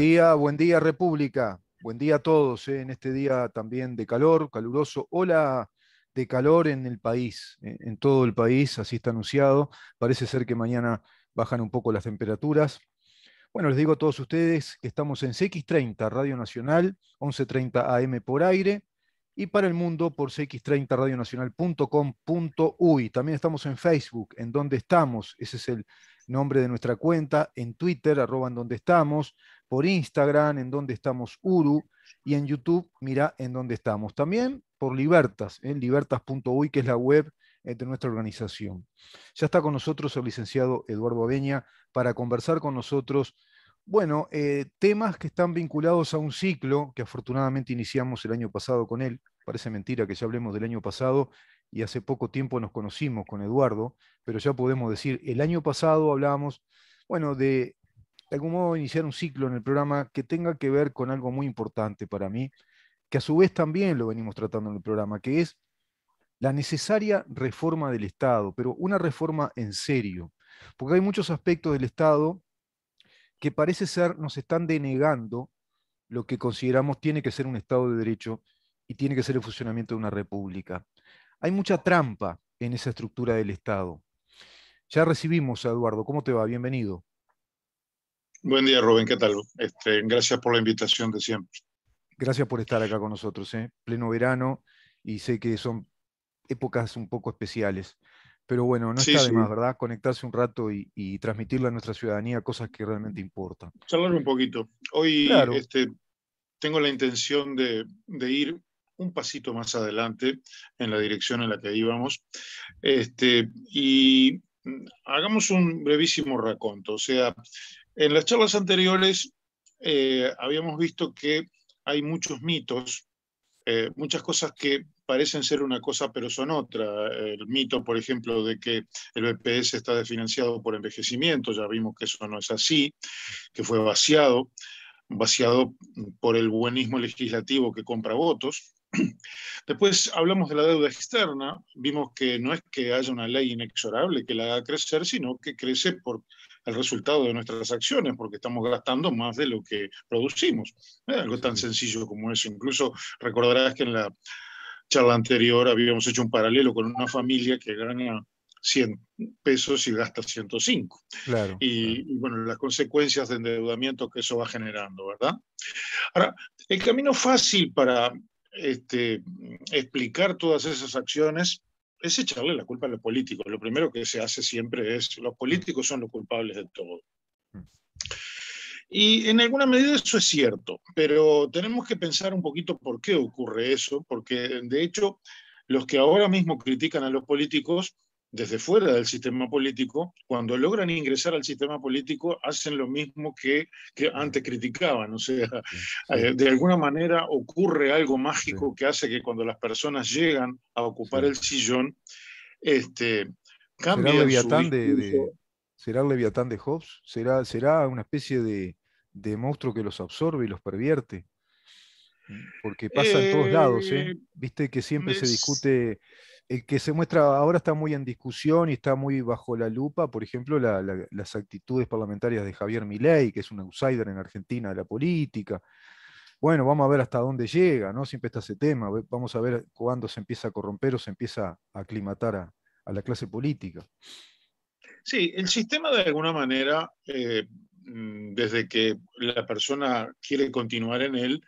día, buen día República, buen día a todos eh, en este día también de calor, caluroso. Hola de calor en el país, eh, en todo el país, así está anunciado. Parece ser que mañana bajan un poco las temperaturas. Bueno, les digo a todos ustedes que estamos en CX30 Radio Nacional, 11:30 AM por aire, y para el mundo por cx30radionacional.com.uy. También estamos en Facebook, en donde estamos, ese es el nombre de nuestra cuenta, en Twitter, arroba en donde estamos, por Instagram, en donde estamos Uru, y en YouTube, mira en donde estamos. También por Libertas, en ¿eh? libertas.uy, que es la web eh, de nuestra organización. Ya está con nosotros el licenciado Eduardo Aveña para conversar con nosotros, bueno, eh, temas que están vinculados a un ciclo que afortunadamente iniciamos el año pasado con él. Parece mentira que ya hablemos del año pasado y hace poco tiempo nos conocimos con Eduardo, pero ya podemos decir, el año pasado hablábamos, bueno, de de algún modo iniciar un ciclo en el programa que tenga que ver con algo muy importante para mí, que a su vez también lo venimos tratando en el programa, que es la necesaria reforma del Estado, pero una reforma en serio, porque hay muchos aspectos del Estado que parece ser nos están denegando lo que consideramos tiene que ser un Estado de Derecho y tiene que ser el funcionamiento de una república. Hay mucha trampa en esa estructura del Estado. Ya recibimos a Eduardo. ¿Cómo te va? Bienvenido. Buen día, Rubén, ¿qué tal? Este, gracias por la invitación de siempre. Gracias por estar acá con nosotros, ¿eh? pleno verano, y sé que son épocas un poco especiales, pero bueno, no está de más, ¿verdad? Conectarse un rato y, transmitirle a nuestra ciudadanía cosas que realmente importan. Charlar un poquito. Hoy este, tengo la intención de, ir un pasito más adelante en la dirección en la que íbamos, este, y mm, hagamos un brevísimo raconto, o sea, en las charlas anteriores eh, habíamos visto que hay muchos mitos, eh, muchas cosas que parecen ser una cosa pero son otra. El mito, por ejemplo, de que el BPS está desfinanciado por envejecimiento, ya vimos que eso no es así, que fue vaciado, vaciado por el buenismo legislativo que compra votos. Después hablamos de la deuda externa, vimos que no es que haya una ley inexorable que la haga crecer, sino que crece por resultado de nuestras acciones, porque estamos gastando más de lo que producimos. Algo tan sencillo como eso. Incluso recordarás que en la charla anterior habíamos hecho un paralelo con una familia que gana 100 pesos y gasta 105. Y, bueno, las consecuencias de endeudamiento que eso va generando, ¿verdad? Ahora, el camino fácil para este, explicar todas esas acciones es echarle la culpa a los políticos. Lo primero que se hace siempre es, los políticos son los culpables de todo. Y en alguna medida eso es cierto, pero tenemos que pensar un poquito por qué ocurre eso, porque de hecho los que ahora mismo critican a los políticos desde fuera del sistema político, cuando logran ingresar al sistema político, hacen lo mismo que, antes criticaban. O sea, eh, de alguna manera ocurre algo mágico que hace que cuando las personas llegan a ocupar el sillón, este, ¿Será Leviatán de, ¿Será Leviatán de Hobbes? ¿Será, será una especie de monstruo que los absorbe y los pervierte? Porque pasa en todos lados, ¿eh? Eh, Viste que siempre se discute, que se muestra ahora está muy en discusión y está muy bajo la lupa, por ejemplo, las actitudes parlamentarias de Javier Milei, que es un outsider en Argentina de la política. Bueno, vamos a ver hasta dónde llega, ¿no? Siempre está ese tema, vamos a ver cuándo se empieza a corromper o se empieza a aclimatar a, la clase política. Sí, el sistema de alguna manera, eh, mm, desde que la persona quiere continuar en él,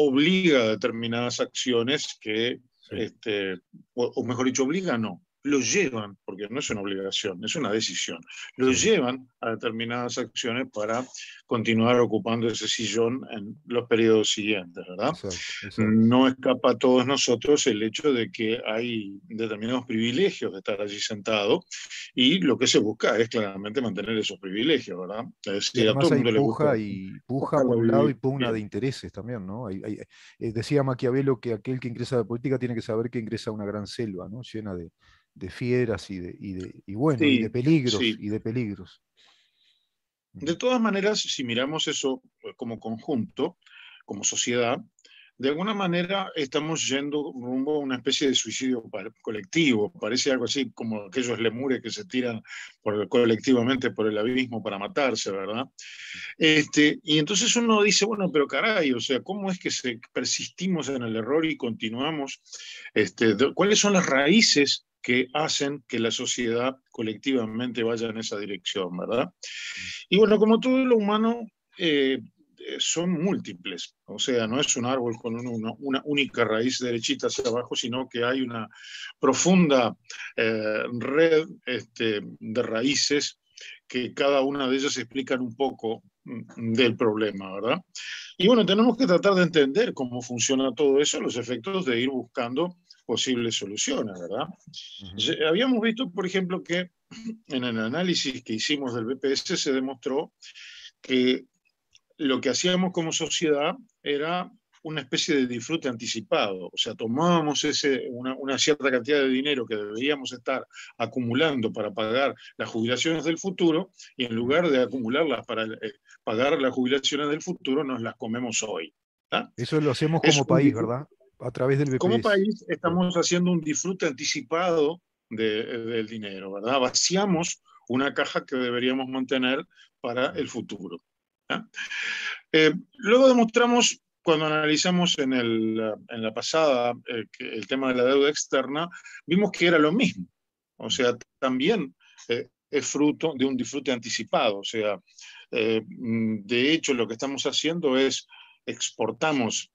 obliga determinadas acciones que, este, o, o, mejor dicho, obliga no, lo llevan, porque no es una obligación, es una decisión, lo llevan a determinadas acciones para continuar ocupando ese sillón en los periodos siguientes, ¿verdad? No escapa a todos nosotros el hecho de que hay determinados privilegios de estar allí sentado y lo que se busca es claramente mantener esos privilegios, ¿verdad? Es decir, y a todo Y por un lado y pugna de intereses también, ¿no? Eh, decía Maquiavelo que aquel que ingresa a la política tiene que saber que ingresa a una gran selva, ¿no? Llena de, de fieras y de, y y de peligros y de peligros. De todas maneras, si miramos eso eh, como conjunto, como sociedad, de alguna manera estamos yendo rumbo a una especie de suicidio colectivo. Parece algo así como aquellos lemures que se tiran colectivamente por el abismo para matarse, ¿verdad? Este, y entonces uno dice, bueno, pero caray, o sea, ¿cómo es que persistimos en el error y continuamos? Este, ¿Cuáles son las raíces que hacen que la sociedad colectivamente vaya en esa dirección, ¿verdad? Mm. Y bueno, como todo lo humano, eh, eh, son múltiples, o sea, no es un árbol con una, única raíz derechita hacia abajo, sino que hay una profunda eh, red este, de raíces que cada una de ellas explican un poco mm, del problema, ¿verdad? Y bueno, tenemos que tratar de entender cómo funciona todo eso, los efectos de ir buscando posibles soluciones, ¿verdad? Habíamos visto, por ejemplo, que en el análisis que hicimos del BPS se demostró que lo que hacíamos como sociedad era una especie de disfrute anticipado, o sea, tomábamos ese, una, cierta cantidad de dinero que deberíamos estar acumulando para pagar las jubilaciones del futuro y en lugar de acumularlas para eh, pagar las jubilaciones del futuro, nos las comemos hoy. Eso lo hacemos como país, ¿verdad? a través del Como país estamos haciendo un disfrute anticipado del dinero, ¿verdad? Vaciamos una caja que deberíamos mantener para el futuro. Eh, luego demostramos, cuando analizamos en, el, en la pasada eh, el tema de la deuda externa, vimos que era lo mismo. O sea, también eh, es fruto de un disfrute anticipado. O sea, mm, de hecho, lo que estamos haciendo es exportamos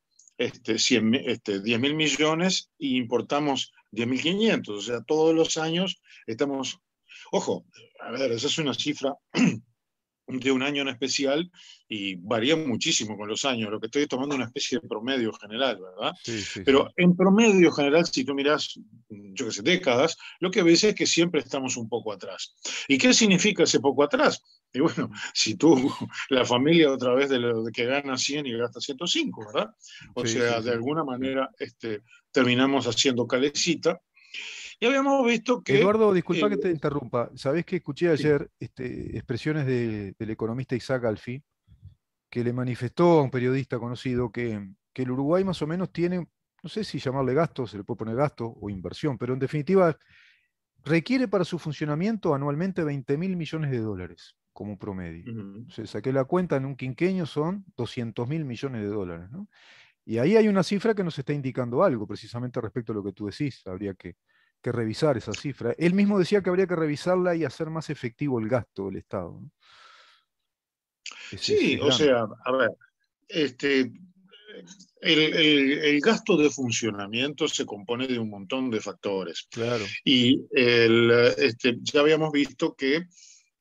100, este, 10 este, mil millones y importamos 10.500. O sea, todos los años estamos... Ojo, a ver, esa es una cifra de un año en especial y varía muchísimo con los años. Lo que estoy tomando es una especie de promedio general, ¿verdad? Pero en promedio general, si tú miras, yo qué sé, décadas, lo que ves es que siempre estamos un poco atrás. ¿Y qué significa ese poco atrás? Y bueno, si tú, la familia otra vez de lo que gana 100 y gasta 105, ¿verdad? O sea, de alguna manera este, terminamos haciendo calecita. Y habíamos visto que... Eduardo, disculpa que eh, te interrumpa. Sabés que escuché ayer este, expresiones del economista Isaac Alfi, que le manifestó a un periodista conocido que, que el Uruguay más o menos tiene, no sé si llamarle gasto, se le puede poner gasto o inversión, pero en definitiva requiere para su funcionamiento anualmente 20 mil millones de dólares como promedio. saqué la cuenta, en un quinquenio son 200 mil millones de dólares. ¿no? Y ahí hay una cifra que nos está indicando algo, precisamente respecto a lo que tú decís. Habría que, que revisar esa cifra. Él mismo decía que habría que revisarla y hacer más efectivo el gasto del Estado. Sí, o sea, a ver, este, el, gasto de funcionamiento se compone de un montón de factores. Claro. Y este, ya habíamos visto que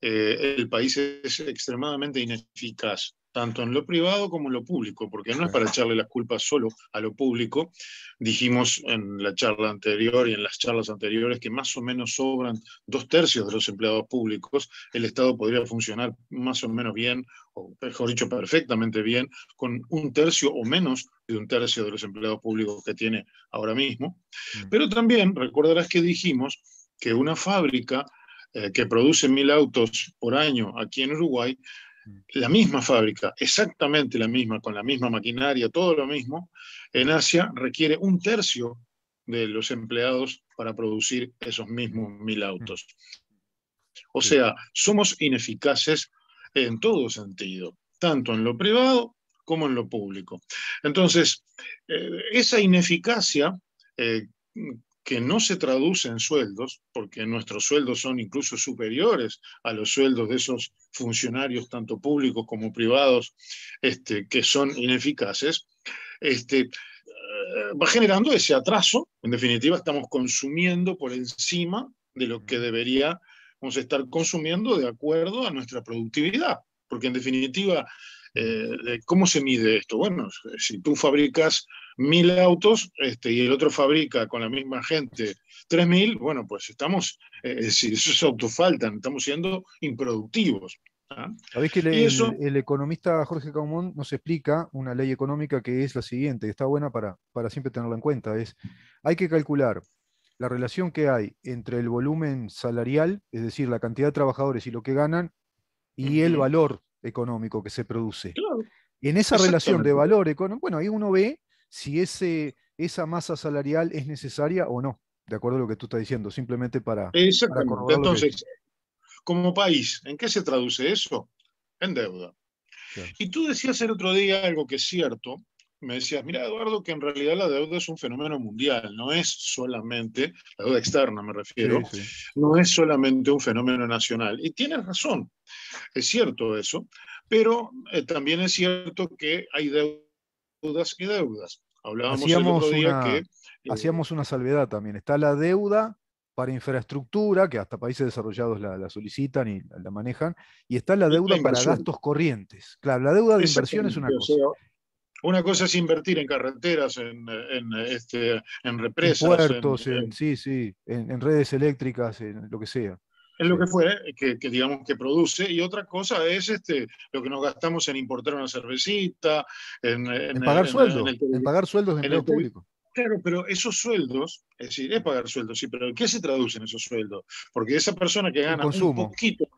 eh, el país es extremadamente ineficaz, tanto en lo privado como en lo público, porque no es para echarle las culpas solo a lo público. Dijimos en la charla anterior y en las charlas anteriores que más o menos sobran dos tercios de los empleados públicos. El Estado podría funcionar más o menos bien, o mejor dicho, perfectamente bien, con un tercio o menos de un tercio de los empleados públicos que tiene ahora mismo. Mm. Pero también recordarás que dijimos que una fábrica eh, que produce mil autos por año aquí en Uruguay, la misma fábrica, exactamente la misma, con la misma maquinaria, todo lo mismo, en Asia requiere un tercio de los empleados para producir esos mismos mil autos. O sea, somos ineficaces en todo sentido, tanto en lo privado como en lo público. Entonces, eh, esa ineficacia eh, que no se traduce en sueldos, porque nuestros sueldos son incluso superiores a los sueldos de esos funcionarios, tanto públicos como privados, este, que son ineficaces, este, eh, va generando ese atraso. En definitiva, estamos consumiendo por encima de lo que deberíamos estar consumiendo de acuerdo a nuestra productividad, porque en definitiva, eh, ¿cómo se mide esto? Bueno, si tú fabricas mil autos este, y el otro fabrica con la misma gente mil bueno, pues estamos, eh, eh, si esos autos faltan, estamos siendo improductivos. ¿ah? Sabéis que el, eso, el, economista Jorge Caumont nos explica una ley económica que es la siguiente, está buena para, para siempre tenerla en cuenta, es hay que calcular la relación que hay entre el volumen salarial, es decir, la cantidad de trabajadores y lo que ganan, y el valor económico que se produce. Y en esa relación de valor económico, bueno, ahí uno ve si ese, esa masa salarial es necesaria o no, de acuerdo a lo que tú estás diciendo, simplemente para... Exactamente. Entonces, como país, ¿en qué se traduce eso? En deuda. Y tú decías el otro día algo que es cierto, me decías, mira Eduardo, que en realidad la deuda es un fenómeno mundial, no es solamente, la deuda externa me refiero, no es solamente un fenómeno nacional. Y tienes razón, es cierto eso, pero eh, también es cierto que hay deuda deudas y deudas. Hablábamos hacíamos una, eh, Hacíamos una salvedad también. Está la deuda para infraestructura, que hasta países desarrollados la, solicitan y la, manejan, y está la deuda para gastos corrientes. Claro, la deuda de inversión es una cosa. una cosa es invertir en carreteras, en, en este, represas. En puertos, en, sí, sí, en, redes eléctricas, en lo que sea es lo que fue, que, digamos que produce, y otra cosa es este, lo que nos gastamos en importar una cervecita, en, pagar sueldos, en, pagar sueldos de público. Claro, pero esos sueldos, es decir, es pagar sueldos, sí, pero ¿en qué se traducen esos sueldos? Porque esa persona que gana un poquito,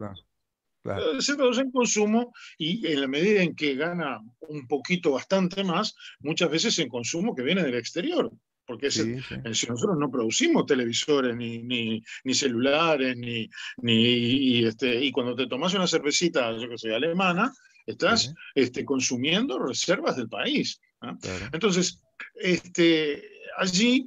eh, Se traduce en consumo y en la medida en que gana un poquito, bastante más, muchas veces en consumo que viene del exterior porque si nosotros no producimos televisores, ni, celulares, ni, y, este, y cuando te tomas una cervecita, yo que sé, alemana, estás este, consumiendo reservas del país. Entonces, este, allí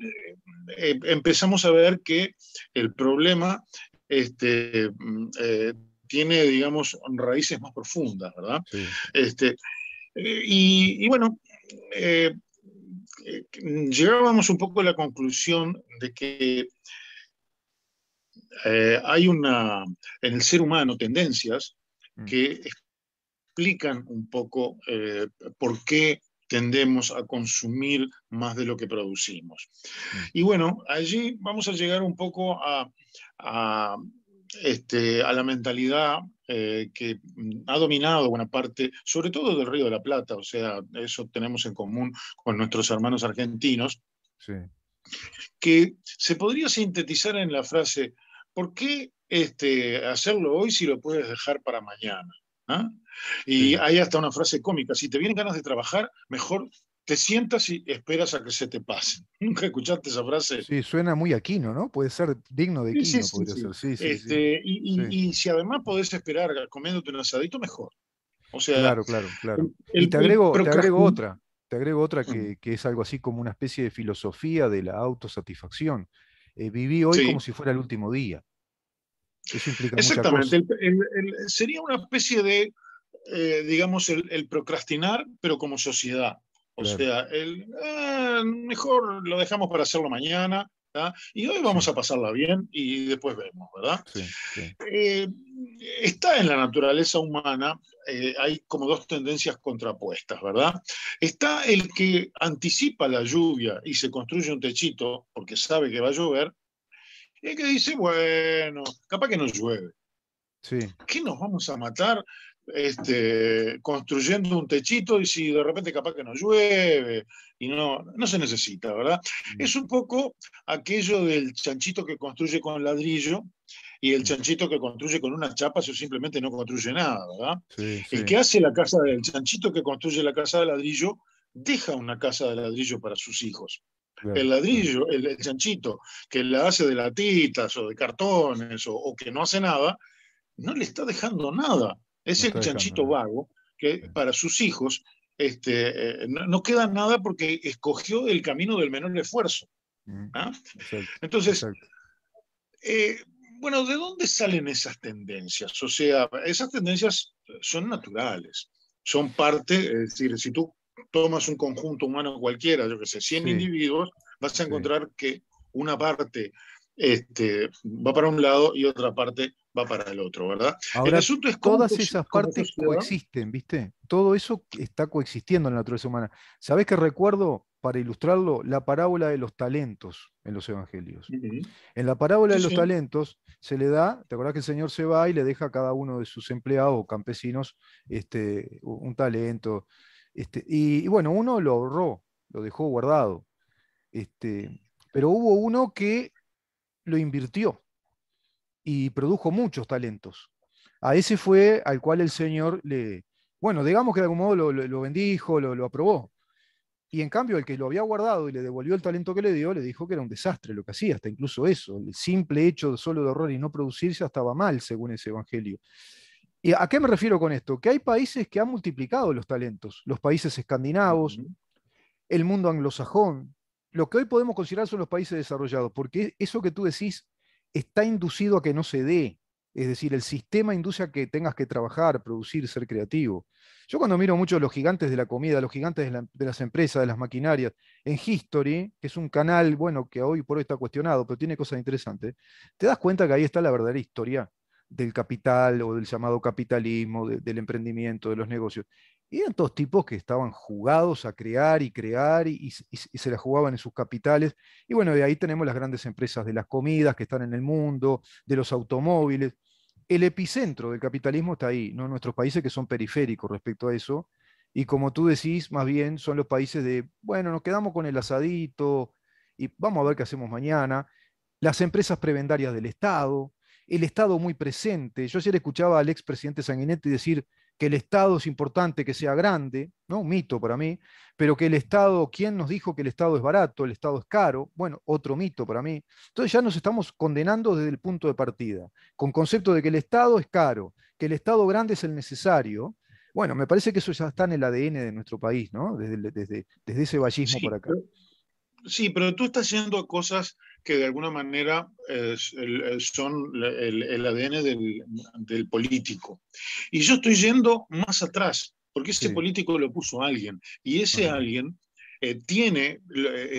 eh, empezamos a ver que el problema este, mm, eh, tiene, digamos, raíces más profundas, ¿verdad? Este, eh, y, bueno, llegábamos un poco a la conclusión de que eh, hay una, en el ser humano tendencias mm. que explican un poco eh, por qué tendemos a consumir más de lo que producimos. Mm. Y bueno, allí vamos a llegar un poco a este, a la mentalidad eh, que mm, ha dominado buena parte, sobre todo del Río de la Plata, o sea, eso tenemos en común con nuestros hermanos argentinos, que se podría sintetizar en la frase, ¿por qué este, hacerlo hoy si lo puedes dejar para mañana? Y hay hasta una frase cómica, si te vienen ganas de trabajar, mejor te sientas y esperas a que se te pase. ¿Nunca escuchaste esa frase? Sí, suena muy aquino, ¿no? Puede ser digno de Aquino, podría ser. Sí, y, si además podés esperar comiéndote un asadito, mejor. O sea, claro, claro, claro. y te agrego, te agrego otra, te agrego otra mm. que, es algo así como una especie de filosofía de la autosatisfacción. Eh, viví hoy como si fuera el último día. Eso implica Exactamente. sería una especie de, eh, digamos, el procrastinar, pero como sociedad. O sea, el, eh, mejor lo dejamos para hacerlo mañana. Y hoy vamos a pasarla bien y después vemos, ¿verdad? Eh, está en la naturaleza humana, eh, hay como dos tendencias contrapuestas, ¿verdad? Está el que anticipa la lluvia y se construye un techito porque sabe que va a llover, y el que dice, bueno, capaz que no llueve. ¿Qué nos vamos a matar este, construyendo un techito y si de repente capaz que no llueve y no, no se necesita, ¿verdad? Mm. Es un poco aquello del chanchito que construye con ladrillo y el mm. chanchito que construye con una chapa o simplemente no construye nada, ¿verdad? El que hace la casa del chanchito que construye la casa de ladrillo deja una casa de ladrillo para sus hijos. El ladrillo, el, chanchito que la hace de latitas o de cartones o que no hace nada, no le está dejando nada. Ese chanchito vago que para sus hijos este, eh, no, queda nada porque escogió el camino del menor esfuerzo. ¿ah? Entonces, eh, bueno, ¿de dónde salen esas tendencias? O sea, esas tendencias son naturales, son parte, es decir, si tú tomas un conjunto humano cualquiera, yo que sé, 100 individuos, vas a encontrar que una parte este, va para un lado y otra parte va para el otro, ¿verdad? Ahora, el asunto es todas esas partes coexisten, ¿viste? Todo eso está coexistiendo en la naturaleza humana. ¿Sabés que recuerdo, para ilustrarlo, la parábola de los talentos en los evangelios? En la parábola de los talentos se le da, ¿te acordás que el Señor se va y le deja a cada uno de sus empleados o campesinos este, un talento? Este, y, bueno, uno lo ahorró, lo dejó guardado. Este, pero hubo uno que lo invirtió y produjo muchos talentos. A ese fue al cual el Señor le, bueno, digamos que de algún modo lo, bendijo, lo, aprobó. Y en cambio, el que lo había guardado y le devolvió el talento que le dio, le dijo que era un desastre lo que hacía, hasta incluso eso. El simple hecho de solo de horror y no producirse estaba mal, según ese evangelio. ¿Y a qué me refiero con esto? Que hay países que han multiplicado los talentos, los países escandinavos, el mundo anglosajón, lo que hoy podemos considerar son los países desarrollados, porque eso que tú decís está inducido a que no se dé. Es decir, el sistema induce a que tengas que trabajar, producir, ser creativo. Yo cuando miro mucho los gigantes de la comida, los gigantes de, las empresas, de las maquinarias, en History, que es un canal, bueno, que hoy por hoy está cuestionado, pero tiene cosas interesantes, te das cuenta que ahí está la verdadera historia del capital o del llamado capitalismo, del emprendimiento, de los negocios. Y eran todos tipos que estaban jugados a crear y crear y, se la jugaban en sus capitales. Y bueno, de ahí tenemos las grandes empresas de las comidas que están en el mundo, de los automóviles. El epicentro del capitalismo está ahí, no nuestros países que son periféricos respecto a eso. Y como tú decís, más bien son los países de, bueno, nos quedamos con el asadito y vamos a ver qué hacemos mañana. Las empresas prebendarias del Estado, el Estado muy presente. Yo ayer escuchaba al expresidente Sanguinetti decir, que el Estado es importante que sea grande, ¿no? Un mito para mí, pero que el Estado, ¿quién nos dijo que el Estado es barato, el Estado es caro? Bueno, otro mito para mí. Entonces ya nos estamos condenando desde el punto de partida, con concepto de que el Estado es caro, que el Estado grande es el necesario. Bueno, me parece que eso ya está en el ADN de nuestro país, ¿no? Desde, desde, ese vallismo por para acá. Sí, pero tú estás haciendo cosas que de alguna manera son el, ADN del, político. Y yo estoy yendo más atrás, porque ese político lo puso alguien, y ese alguien eh, tiene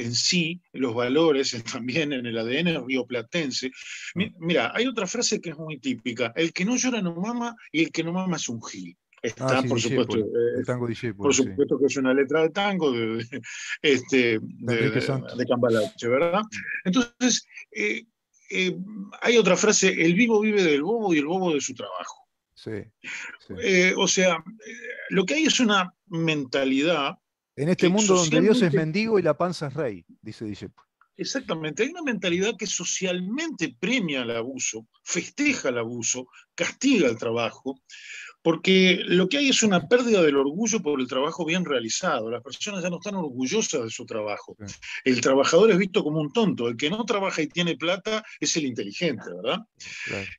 en sí los valores también en el ADN rioplatense. Mira, hay otra frase que es muy típica, el que no llora no mama y el que no mama es un gil. Ah, Está, por, supuesto, tango por supuesto que es una letra de tango de, este, de, Cambalache, ¿verdad? Entonces, eh, eh, hay otra frase, el vivo vive del bobo y el bobo de su trabajo. Eh, o sea, lo que hay es una mentalidad... En este mundo donde Dios es mendigo y la panza es rey, dice Dijepo Exactamente, hay una mentalidad que socialmente premia el abuso, festeja el abuso, castiga el trabajo, porque lo que hay es una pérdida del orgullo por el trabajo bien realizado. Las personas ya no están orgullosas de su trabajo. El trabajador es visto como un tonto. El que no trabaja y tiene plata es el inteligente, ¿verdad?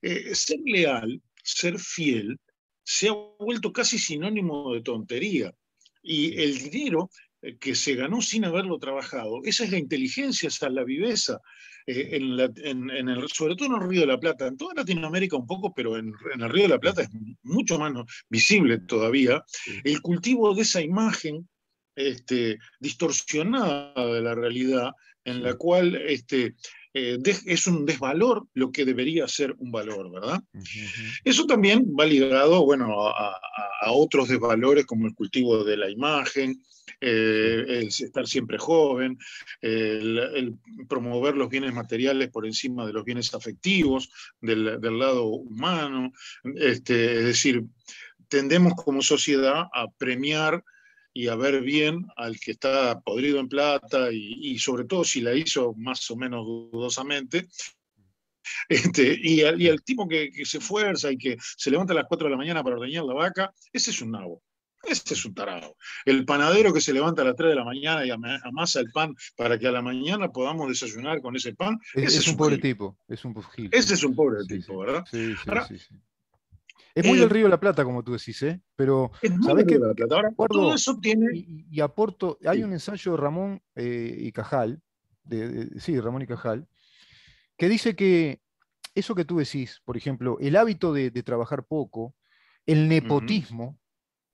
Eh, ser leal, ser fiel, se ha vuelto casi sinónimo de tontería. Y el dinero eh, que se ganó sin haberlo trabajado. Esa es la inteligencia, esa es la viveza, eh, en el, sobre todo en el Río de la Plata, en toda Latinoamérica un poco, pero en, el Río de la Plata es mucho más visible todavía, el cultivo de esa imagen este, distorsionada de la realidad en la cual este, eh, es un desvalor lo que debería ser un valor, ¿verdad? Eso también va ligado, bueno, a, otros desvalores como el cultivo de la imagen, eh, el estar siempre joven, el, promover los bienes materiales por encima de los bienes afectivos, del, lado humano, este, es decir, tendemos como sociedad a premiar y a ver bien al que está podrido en plata y, sobre todo si la hizo más o menos dudosamente. Este, y, el tipo que, se esfuerza y que se levanta a las 4 de la mañana para ordeñar la vaca, ese es un nabo. ese es un tarado. El panadero que se levanta a las 3 de la mañana y amasa el pan para que a la mañana podamos desayunar con ese pan. ese es, un pobre tipo. Es Ese es un pobre tipo, ¿verdad? Sí, es muy eh, del Río de la Plata, como tú decís, ¿eh? Pero sabes todo eso tiene... Y, aporto, hay un ensayo de Ramón eh, y Cajal, de, Ramón y Cajal, que dice que eso que tú decís, por ejemplo, el hábito de, trabajar poco, el nepotismo,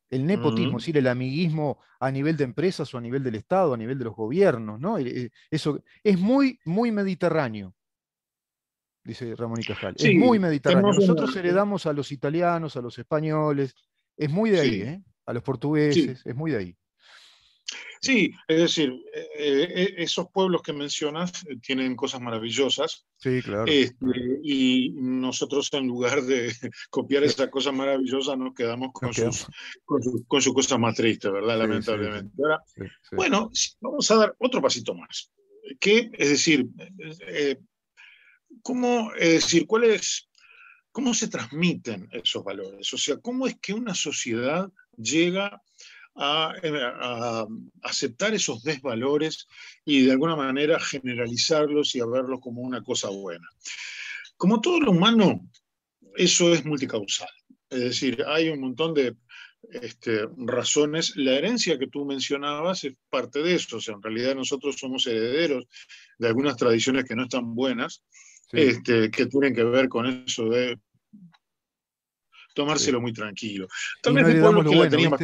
el nepotismo, es decir, el amiguismo a nivel de empresas o a nivel del Estado, a nivel de los gobiernos, ¿no? Eh, eso es muy, muy mediterráneo dice Ramón y Cajal. es muy mediterráneo. Nosotros heredamos a los italianos, a los españoles, es muy de ahí, ¿eh? a los portugueses, es muy de ahí. Sí, es decir, eh, eh, esos pueblos que mencionas tienen cosas maravillosas. Sí, claro. Este, y nosotros en lugar de copiar esa cosa maravillosa nos quedamos con, sus, con, su, cosa más triste, ¿verdad? Lamentablemente. Bueno, vamos a dar otro pasito más que, es decir, cómo, eh, decir, cómo se transmiten esos valores? O sea, ¿cómo es que una sociedad llega eh, a, aceptar esos desvalores y de alguna manera generalizarlos y a verlos como una cosa buena. Como todo lo humano, eso es multicausal. Es decir, hay un montón de este, razones. La herencia que tú mencionabas es parte de eso. O sea, en realidad nosotros somos herederos de algunas tradiciones que no están buenas este, que tienen que ver con eso de tomárselo muy tranquilo. no, le damos lo bueno,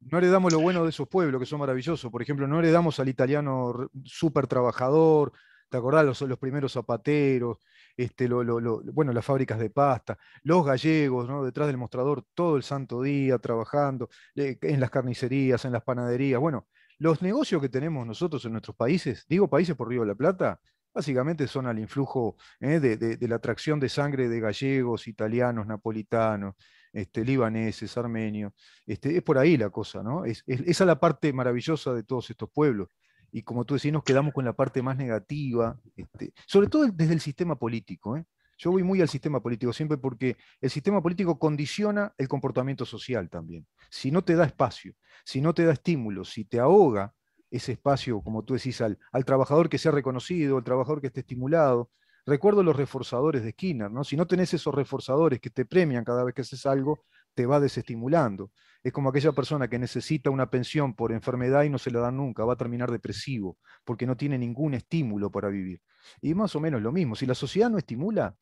no lo bueno de esos pueblos que son maravillosos. Por ejemplo, no le damos al italiano súper trabajador, ¿te acordás? Los, los primeros zapateros, este, bueno, las fábricas de pasta, los gallegos, ¿no? Detrás del mostrador todo el santo día trabajando, eh, en las carnicerías, en las panaderías. Bueno, los negocios que tenemos nosotros en nuestros países, digo países por Río de la Plata, básicamente son al influjo ¿eh? de, la atracción de sangre de gallegos, italianos, napolitanos, este, libaneses, armenios. Este, es por ahí la cosa, ¿no? Es, esa es la parte maravillosa de todos estos pueblos. Y como tú decís, nos quedamos con la parte más negativa, este, sobre todo desde el sistema político. ¿eh? Yo voy muy al sistema político siempre porque el sistema político condiciona el comportamiento social también. Si no te da espacio, si no te da estímulo, si te ahoga ese espacio, como tú decís, al, trabajador que sea reconocido, al trabajador que esté estimulado. Recuerdo los reforzadores de Skinner, ¿no? Si no tenés esos reforzadores que te premian cada vez que haces algo, te va desestimulando. Es como aquella persona que necesita una pensión por enfermedad y no se la dan nunca, va a terminar depresivo, porque no tiene ningún estímulo para vivir. Y más o menos lo mismo, si la sociedad no estimula,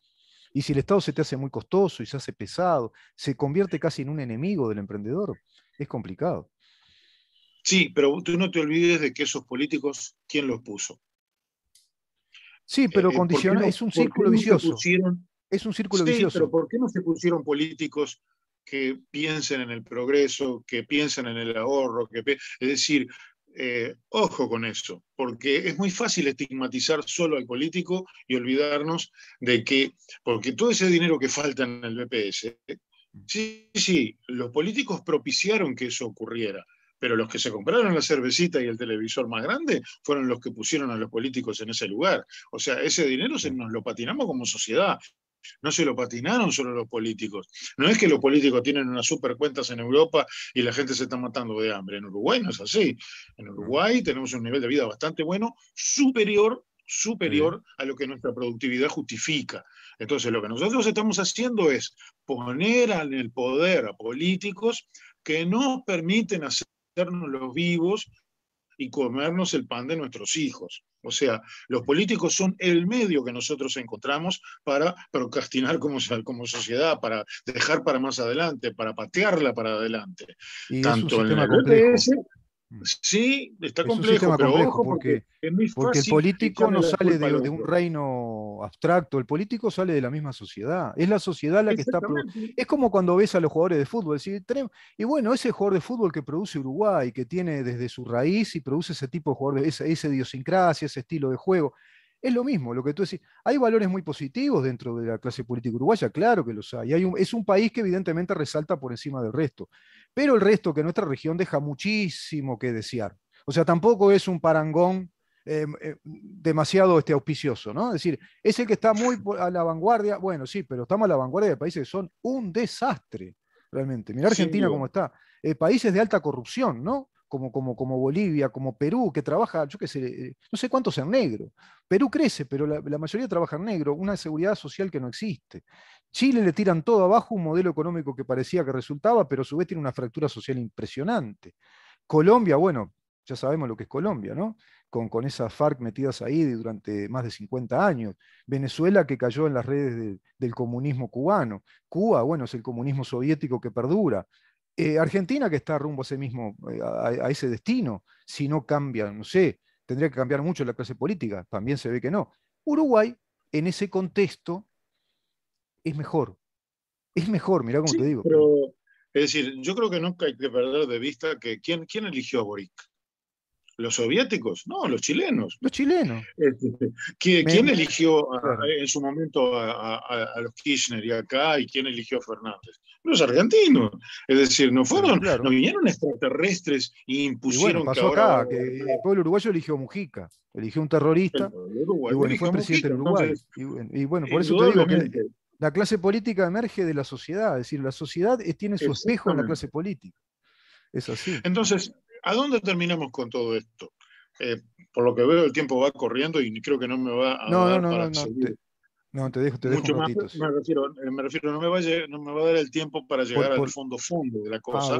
y si el Estado se te hace muy costoso y se hace pesado, se convierte casi en un enemigo del emprendedor, es complicado. Sí, pero tú no te olvides de que esos políticos, ¿quién los puso? Sí, eh, pero eh, es un círculo vicioso. es un círculo vicioso. Pero ¿por qué no se pusieron políticos que piensen en el progreso, que piensen en el ahorro? es decir, eh, ojo con eso, porque es muy fácil estigmatizar solo al político y olvidarnos de que, porque todo ese dinero que falta en el BPS, mm. sí, sí, los políticos propiciaron que eso ocurriera pero los que se compraron la cervecita y el televisor más grande fueron los que pusieron a los políticos en ese lugar. O sea, ese dinero se nos lo patinamos como sociedad. No se lo patinaron solo los políticos. No es que los políticos tienen unas super cuentas en Europa y la gente se está matando de hambre. En Uruguay no es así. En Uruguay tenemos un nivel de vida bastante bueno, superior, superior a lo que nuestra productividad justifica. Entonces, lo que nosotros estamos haciendo es poner en el poder a políticos que no permiten hacer los vivos y comernos el pan de nuestros hijos. O sea, los políticos son el medio que nosotros encontramos para procrastinar como, sociedad, para dejar para más adelante, para patearla para adelante. Y Tanto en la Mm. Sí, está complejo, porque, porque, el político no sale de, un reino abstracto, el político sale de la misma sociedad, es la sociedad la que está... Es como cuando ves a los jugadores de fútbol, y bueno, ese jugador de fútbol que produce Uruguay, que tiene desde su raíz y produce ese tipo de jugadores, esa idiosincrasia, ese estilo de juego, es lo mismo, lo que tú decís. Hay valores muy positivos dentro de la clase política uruguaya, claro que los hay. hay un, es un país que evidentemente resalta por encima del resto, pero el resto que nuestra región deja muchísimo que desear. O sea, tampoco es un parangón em, eh, demasiado este, auspicioso, ¿no? Es decir, es el que está muy a la vanguardia, bueno, sí, pero estamos a la vanguardia de países que son un desastre, realmente. Mira Argentina cómo está. Eh, países de alta corrupción, ¿no? como, como, Bolivia, como Perú, que trabaja, yo qué sé, eh, no sé cuántos en negro. Perú crece, pero la, mayoría trabaja en negro, una seguridad social que no existe. Chile le tiran todo abajo, un modelo económico que parecía que resultaba, pero a su vez tiene una fractura social impresionante. Colombia, bueno, ya sabemos lo que es Colombia, ¿no? Con, con esas FARC metidas ahí durante más de 50 años. Venezuela que cayó en las redes del comunismo cubano. Cuba, bueno, es el comunismo soviético que perdura. Eh, Argentina que está rumbo a ese mismo, eh, a, ese destino, si no cambia, no sé, tendría que cambiar mucho la clase política, también se ve que no. Uruguay, en ese contexto, es mejor. Es mejor, mirá cómo te digo. Pero, es decir, yo creo que nunca hay que perder de vista que quién, eligió a Boric. ¿Los soviéticos? No, los chilenos. Los chilenos. Este, ¿Quién, eligió en su momento a, a, los Kirchner y acá? ¿Y quién eligió a Fernández? los argentinos. Es decir, no fueron, no vinieron extraterrestres y impusieron. que que el pueblo uruguayo eligió Mujica, eligió un terrorista, y bueno, fue presidente del Uruguay. y, bueno, por eso te digo que la clase política emerge de la sociedad, es decir, la sociedad tiene su espejo en la clase política. Es así. Entonces, ¿a dónde terminamos con todo esto? Eh, por lo que veo, el tiempo va corriendo y creo que no me va a. No, no, no, no, no, te dejo, te dejo Mucho me, refiero, eh, no me, va a, dar el tiempo para llegar al fondo fondo de la ah, cosa.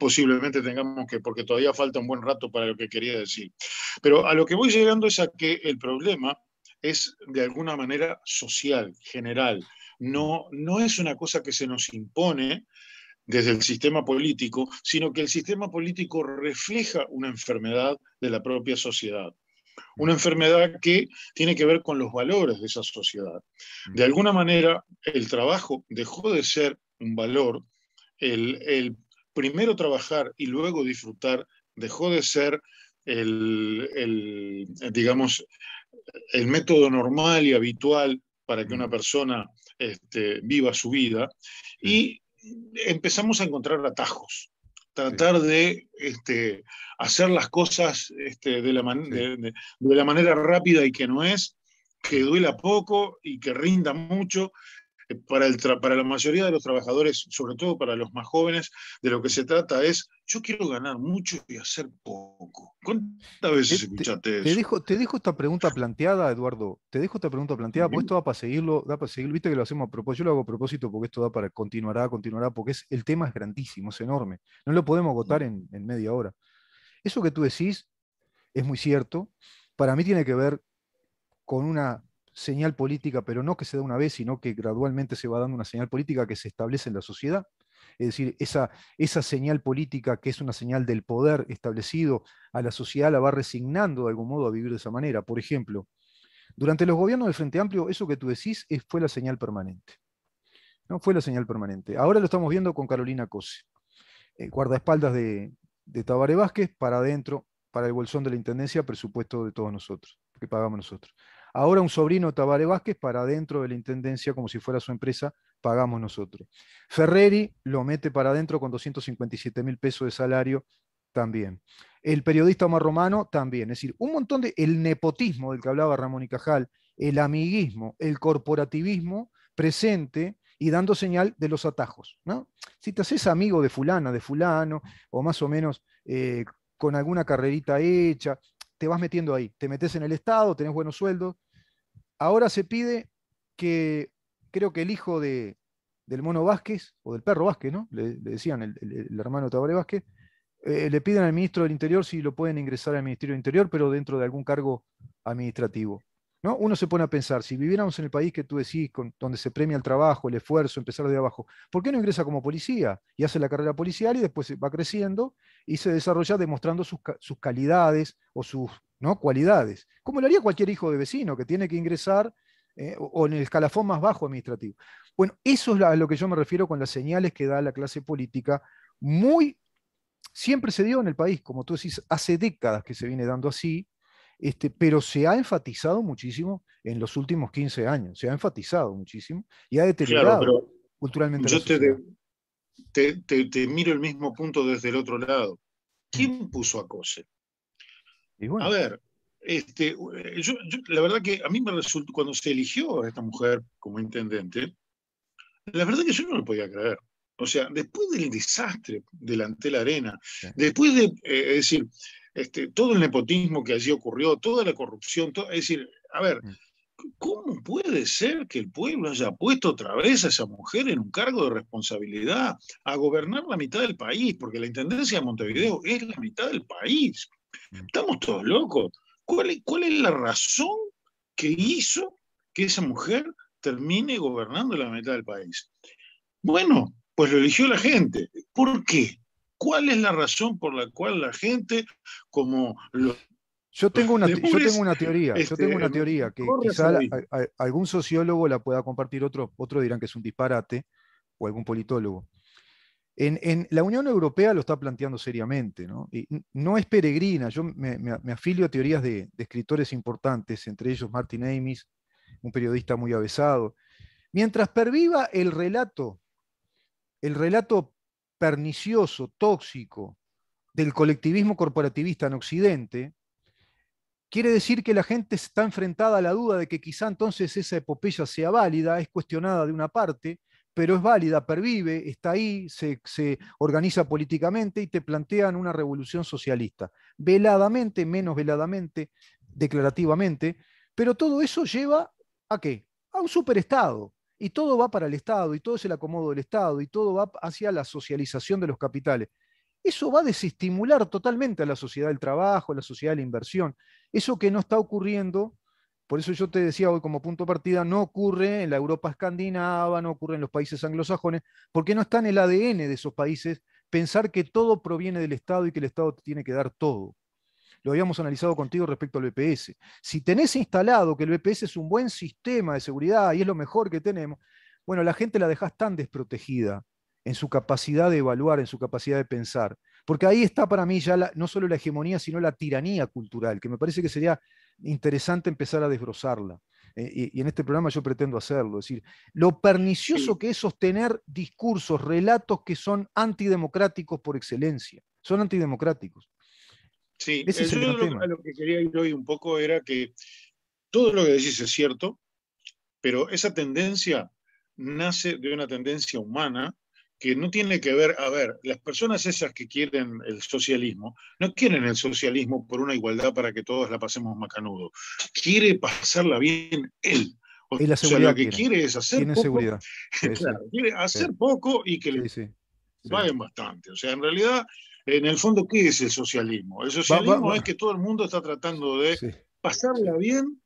posiblemente tengamos que, porque todavía falta un buen rato para lo que quería decir. Pero a lo que voy llegando es a que el problema es de alguna manera social, general. No, no es una cosa que se nos impone desde el sistema político, sino que el sistema político refleja una enfermedad de la propia sociedad una enfermedad que tiene que ver con los valores de esa sociedad. De alguna manera, el trabajo dejó de ser un valor, el, primero trabajar y luego disfrutar dejó de ser el, digamos, el método normal y habitual para que una persona este, viva su vida y empezamos a encontrar atajos tratar de este, hacer las cosas este, de, la de la manera rápida y que no es, que duela poco y que rinda mucho eh, para, para la mayoría de los trabajadores, sobre todo para los más jóvenes, de lo que se trata es, yo quiero ganar mucho y hacer poco. ¿Cuántas veces te, escuchaste te, eso? Te dejo, esta pregunta planteada, Eduardo. Te dejo esta pregunta planteada, porque esto da para seguirlo, da para seguirlo. Viste que lo hacemos a propósito, yo lo hago a propósito porque esto da para continuará, continuará, porque es, el tema es grandísimo, es enorme. No lo podemos agotar en, en media hora. Eso que tú decís es muy cierto. Para mí tiene que ver con una señal política, pero no que se da una vez, sino que gradualmente se va dando una señal política que se establece en la sociedad. Es decir, esa, esa señal política que es una señal del poder establecido a la sociedad la va resignando de algún modo a vivir de esa manera. Por ejemplo, durante los gobiernos del Frente Amplio, eso que tú decís es, eh, fue la señal permanente. No fue la señal permanente. Ahora lo estamos viendo con Carolina Cose, eh, guardaespaldas de, de Tabaré Vázquez, para adentro, para el bolsón de la Intendencia, presupuesto de todos nosotros, que pagamos nosotros. Ahora un sobrino Tabaré Vázquez para dentro de la Intendencia, como si fuera su empresa, pagamos nosotros. Ferreri lo mete para adentro con 257 mil pesos de salario también. El periodista Omar Romano también. Es decir, un montón de... El nepotismo del que hablaba Ramón y Cajal, el amiguismo, el corporativismo presente y dando señal de los atajos. ¿no? Si te haces amigo de fulana, de fulano, o más o menos eh, con alguna carrerita hecha, te vas metiendo ahí, te metes en el Estado, tenés buenos sueldos, Ahora se pide que, creo que el hijo de, del mono Vázquez, o del perro Vázquez, ¿no? Le, decían, el, hermano Tabaré Vázquez, eh, le piden al ministro del Interior si lo pueden ingresar al Ministerio del Interior, pero dentro de algún cargo administrativo. ¿no? Uno se pone a pensar, si viviéramos en el país que tú decís, donde se premia el trabajo, el esfuerzo, empezar de abajo, ¿por qué no ingresa como policía y hace la carrera policial y después va creciendo y se desarrolla demostrando sus calidades o sus ¿no? cualidades, como lo haría cualquier hijo de vecino que tiene que ingresar eh, o en el escalafón más bajo administrativo. Bueno, eso es a lo que yo me refiero con las señales que da la clase política, muy, siempre se dio en el país, como tú decís, hace décadas que se viene dando así, este, pero se ha enfatizado muchísimo en los últimos 15 años, se ha enfatizado muchísimo y ha deteriorado culturalmente. Yo te, te, miro el mismo punto desde el otro lado. ¿Quién puso a Cose? A ver, este, eh, la verdad que a mí me resultó, cuando se eligió a esta mujer como intendente, la verdad que yo no lo podía creer. O sea, después del desastre delante de la arena, después de, eh, decir, este, todo el nepotismo que allí ocurrió, toda la corrupción, todo, es decir, a ver, mm. ¿cómo puede ser que el pueblo haya puesto otra vez a esa mujer en un cargo de responsabilidad, a gobernar la mitad del país? Porque la Intendencia de Montevideo es la mitad del país. Mm. Estamos todos locos. ¿Cuál es, la razón que hizo que esa mujer termine gobernando la mitad del país? Bueno, pues lo eligió la gente. ¿Por qué? ¿Cuál es la razón por la cual la gente, como yo tengo una, yo tengo una teoría, yo este, tengo una teoría que quizá algún sociólogo la pueda compartir, otros otro dirán que es un disparate, o algún politólogo. En, la Unión Europea lo está planteando seriamente, ¿no? Y no es peregrina, yo me, afilio a teorías de, escritores importantes, entre ellos Martin Amis, un periodista muy avesado. Mientras perviva el relato, el relato pernicioso, tóxico, del colectivismo corporativista en Occidente, quiere decir que la gente está enfrentada a la duda de que quizá entonces esa epopeya sea válida, es cuestionada de una parte, pero es válida, pervive, está ahí, se, se, organiza políticamente y te plantean una revolución socialista. Veladamente, menos veladamente, declarativamente, pero todo eso lleva a qué? A un superestado. Y todo va para el Estado, y todo es el acomodo del Estado, y todo va hacia la socialización de los capitales. Eso va a desestimular totalmente a la sociedad del trabajo, a la sociedad de la inversión. Eso que no está ocurriendo por eso yo te decía hoy como punto de partida, no ocurre en la Europa escandinava, no ocurre en los países anglosajones, porque no está en el ADN de esos países pensar que todo proviene del Estado y que el Estado tiene que dar todo. Lo habíamos analizado contigo respecto al BPS. Si tenés instalado que el BPS es un buen sistema de seguridad y es lo mejor que tenemos, bueno, la gente la dejas tan desprotegida en su capacidad de evaluar, en su capacidad de pensar. Porque ahí está para mí ya no solo la hegemonía, sino la tiranía cultural, que me parece que sería interesante empezar a desbrozarla. Eh, y, en este programa yo pretendo hacerlo. Es decir, lo pernicioso que es sostener discursos, relatos que son antidemocráticos por excelencia. Son antidemocráticos. Sí, Ese es el tema. lo que quería ir hoy un poco era que todo lo que decís es cierto, pero esa tendencia nace de una tendencia humana que no tiene que ver, a ver, las personas esas que quieren el socialismo, no quieren el socialismo por una igualdad para que todos la pasemos macanudo, quiere pasarla bien él. O, la sea, lo que quiere, es hacer poco, seguridad. quiere hacer poco y que le paguen bastante. O sea, en realidad, en el fondo, ¿qué es el socialismo? El socialismo es que todo el mundo está tratando de pasarla bien.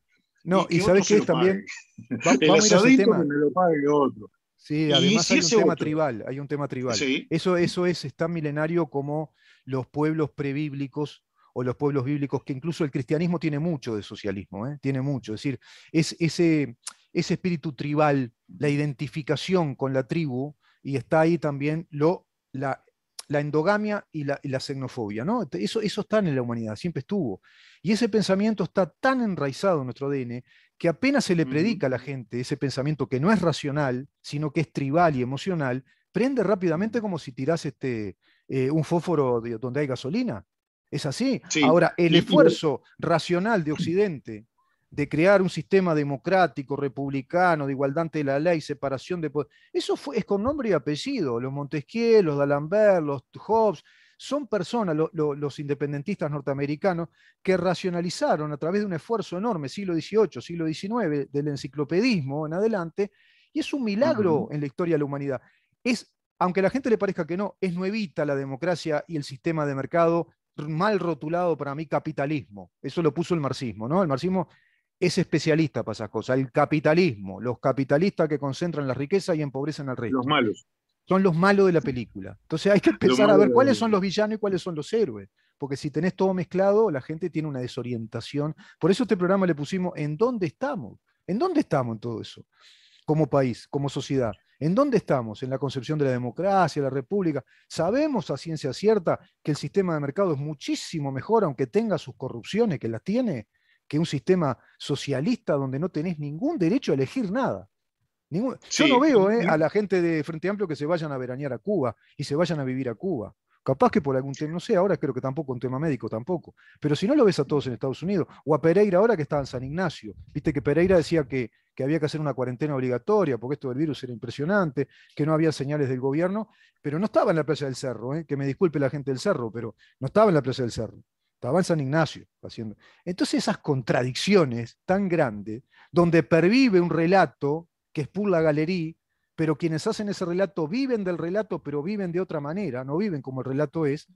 No, y, sabes que también. el sistema que me lo pague otro. Sí, además hay un tema tribal, hay un tema tribal. Eso, eso es, tan milenario como los pueblos prebíblicos o los pueblos bíblicos, que incluso el cristianismo tiene mucho de socialismo, ¿eh? tiene mucho. Es decir, es ese, ese espíritu tribal, la identificación con la tribu, y está ahí también lo, la, la endogamia y la, xenofobia. ¿no? Eso, eso está en la humanidad, siempre estuvo. Y ese pensamiento está tan enraizado en nuestro ADN que apenas se le predica a la gente ese pensamiento que no es racional, sino que es tribal y emocional, prende rápidamente como si tiras este, eh, un fósforo donde hay gasolina. Es así. Ahora, el esfuerzo racional de Occidente de crear un sistema democrático, republicano, de igualdad ante la ley, separación de poder. Eso fue, es con nombre y apellido. Los Montesquieu, los D'Alembert, los Hobbes, son personas, los independentistas norteamericanos, que racionalizaron a través de un esfuerzo enorme, siglo XVIII, siglo XIX, del enciclopedismo en adelante, y es un milagro en la historia de la humanidad. Es, aunque a la gente le parezca que no, es nuevita la democracia y el sistema de mercado mal rotulado para mí capitalismo. Eso lo puso el marxismo, ¿no? El marxismo es especialista para esas cosas. El capitalismo, los capitalistas que concentran la riqueza y empobrecen al rey Los malos. Son los malos de la película. Entonces hay que empezar a ver cuáles son los villanos y cuáles son los héroes. Porque si tenés todo mezclado, la gente tiene una desorientación. Por eso este programa le pusimos ¿en dónde estamos? ¿En dónde estamos en todo eso? Como país, como sociedad. ¿En dónde estamos? En la concepción de la democracia, la república. Sabemos a ciencia cierta que el sistema de mercado es muchísimo mejor, aunque tenga sus corrupciones, que las tiene, que un sistema socialista donde no tenés ningún derecho a elegir nada. Yo no veo eh, a la gente de Frente Amplio que se vayan a veranear a Cuba y se vayan a vivir a Cuba. Capaz que por algún tema, no sé, ahora creo que tampoco un tema médico tampoco. Pero si no lo ves a todos en Estados Unidos, o a Pereira ahora que está en San Ignacio, viste que Pereira decía que, había que hacer una cuarentena obligatoria porque esto del virus era impresionante, que no había señales del gobierno, pero no estaba en la plaza del cerro, eh, que me disculpe la gente del cerro, pero no estaba en la plaza del cerro. Estaba en San Ignacio haciendo. Entonces esas contradicciones tan grandes, donde pervive un relato que es pura galería, pero quienes hacen ese relato viven del relato, pero viven de otra manera, no viven como el relato es,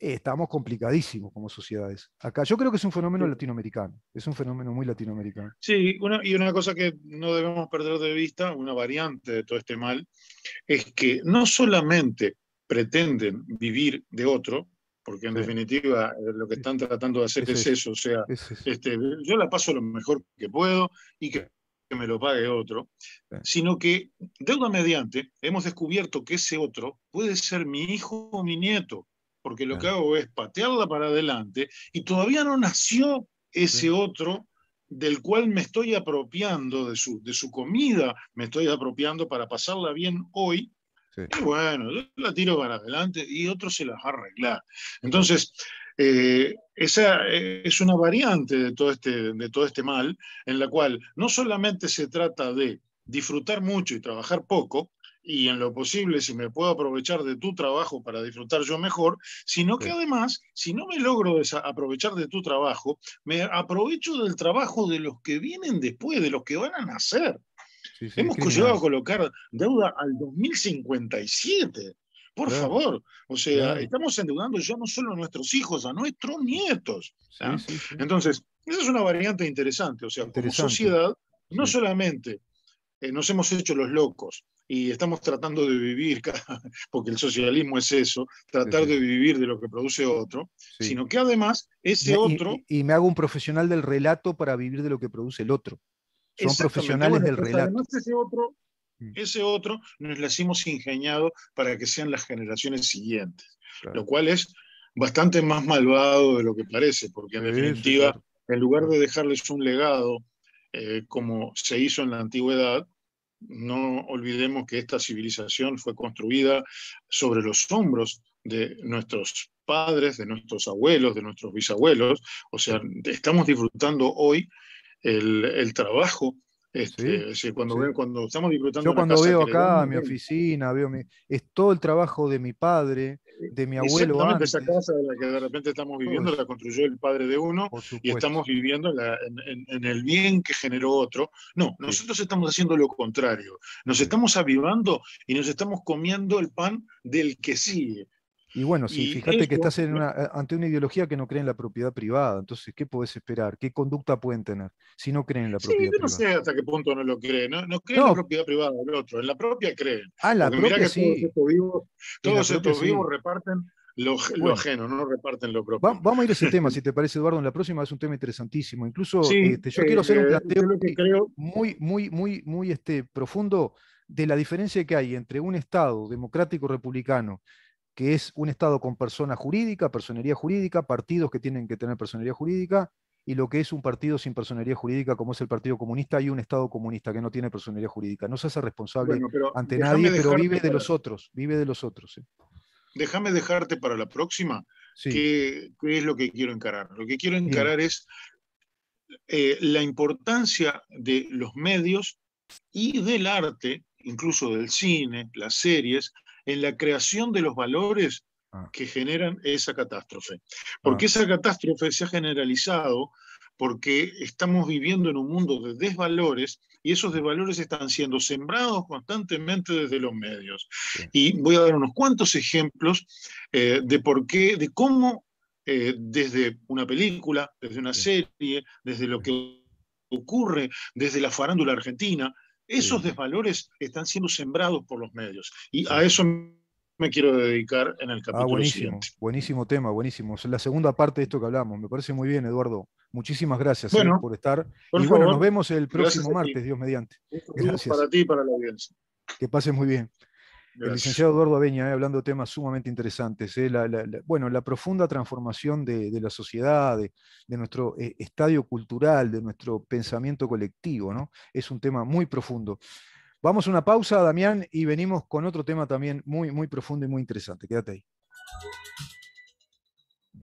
eh, estamos complicadísimos como sociedades. Acá yo creo que es un fenómeno latinoamericano, es un fenómeno muy latinoamericano. Sí, y una cosa que no debemos perder de vista, una variante de todo este mal, es que no solamente pretenden vivir de otro, porque en definitiva eh, lo que están tratando de hacer es, eso, o sea, Este, yo la paso lo mejor que puedo y que, me lo pague otro, sino que deuda mediante hemos descubierto que ese otro puede ser mi hijo o mi nieto, porque lo que hago es patearla para adelante y todavía no nació ese otro del cual me estoy apropiando de su, de su comida, me estoy apropiando para pasarla bien hoy bueno, yo la tiro para adelante y otro se las va a arreglar. Entonces, eh, esa eh, es una variante de todo, este, de todo este mal, en la cual no solamente se trata de disfrutar mucho y trabajar poco, y en lo posible, si me puedo aprovechar de tu trabajo para disfrutar yo mejor, sino que además, si no me logro aprovechar de tu trabajo, me aprovecho del trabajo de los que vienen después, de los que van a nacer. Hemos llegado a colocar deuda al 2057. Por favor, o sea, estamos endeudando ya no solo a nuestros hijos, a nuestros nietos. Entonces, esa es una variante interesante. O sea, como sociedad, no solamente eh, nos hemos hecho los locos, y estamos tratando de vivir, porque el socialismo es eso, tratar de vivir de lo que produce otro, sino que además ese otro... y, me hago un profesional del relato para vivir de lo que produce el otro. Son profesionales del pues, relato. Mm. ese otro, nos las hemos ingeniado para que sean las generaciones siguientes, lo cual es bastante más malvado de lo que parece, porque en definitiva, en lugar de dejarles un legado eh, como se hizo en la antigüedad, no olvidemos que esta civilización fue construida sobre los hombros de nuestros padres, de nuestros abuelos, de nuestros bisabuelos. O sea, estamos disfrutando hoy el, trabajo. Este, cuando, cuando estamos disfrutando. Yo cuando veo acá mi oficina, veo es todo el trabajo de mi padre, de mi abuelo. Esa casa de la que de repente estamos viviendo la construyó el padre de uno y estamos viviendo en, el bien que generó otro. No, nosotros estamos haciendo lo contrario. Nos estamos avivando y nos estamos comiendo el pan del que sigue. Y bueno, si fíjate que estás eh, ante una ideología que no cree en la propiedad privada, entonces, ¿qué puedes esperar? ¿Qué conducta pueden tener si no creen en la propiedad privada? Sí, yo no sé hasta qué punto no lo creen. No, no creen en la propiedad privada el otro, en la propia creen. Ah, la propia, sí. Todos estos vivos, reparten lo, ajeno, no reparten lo propio. vamos a ir a ese tema, si te parece, Eduardo. En la próxima es un tema interesantísimo. Incluso este, yo quiero eh, hacer un eh, planteo muy, muy, muy, muy este, profundo de la diferencia que hay entre un Estado democrático republicano que es un Estado con persona jurídica, personería jurídica, partidos que tienen que tener personería jurídica, y lo que es un partido sin personería jurídica, como es el Partido Comunista, y un Estado comunista que no tiene personería jurídica. No se hace responsable ante nadie, pero vive de los otros, vive de los otros. Déjame dejarte para la próxima, ¿Qué Qué es lo que quiero encarar. Lo que quiero encarar es eh, la importancia de los medios y del arte, incluso del cine, las series, en la creación de los valores ah. que generan esa catástrofe. Porque ah. esa catástrofe se ha generalizado porque estamos viviendo en un mundo de desvalores y esos desvalores están siendo sembrados constantemente desde los medios. Y voy a dar unos cuantos ejemplos eh, de por qué, de cómo eh, desde una película, desde una serie, desde lo que ocurre desde la farándula argentina, esos desvalores están siendo sembrados por los medios. Y a eso me quiero dedicar en el capítulo ah, buenísimo, Buenísimo tema, buenísimo. Es la segunda parte de esto que hablamos. Me parece muy bien, Eduardo. Muchísimas gracias eh, por estar. y bueno, nos vemos el próximo martes, Dios mediante. Gracias. Para ti y para la audiencia. Que pases muy bien. El licenciado Eduardo Aveña, eh, hablando de temas sumamente interesantes. Eh, bueno, la profunda transformación de, la sociedad, de, nuestro eh, estadio cultural, de nuestro pensamiento colectivo, ¿no? Es un tema muy profundo. Vamos a una pausa, Damián, y venimos con otro tema también muy, muy profundo y muy interesante. Quédate ahí.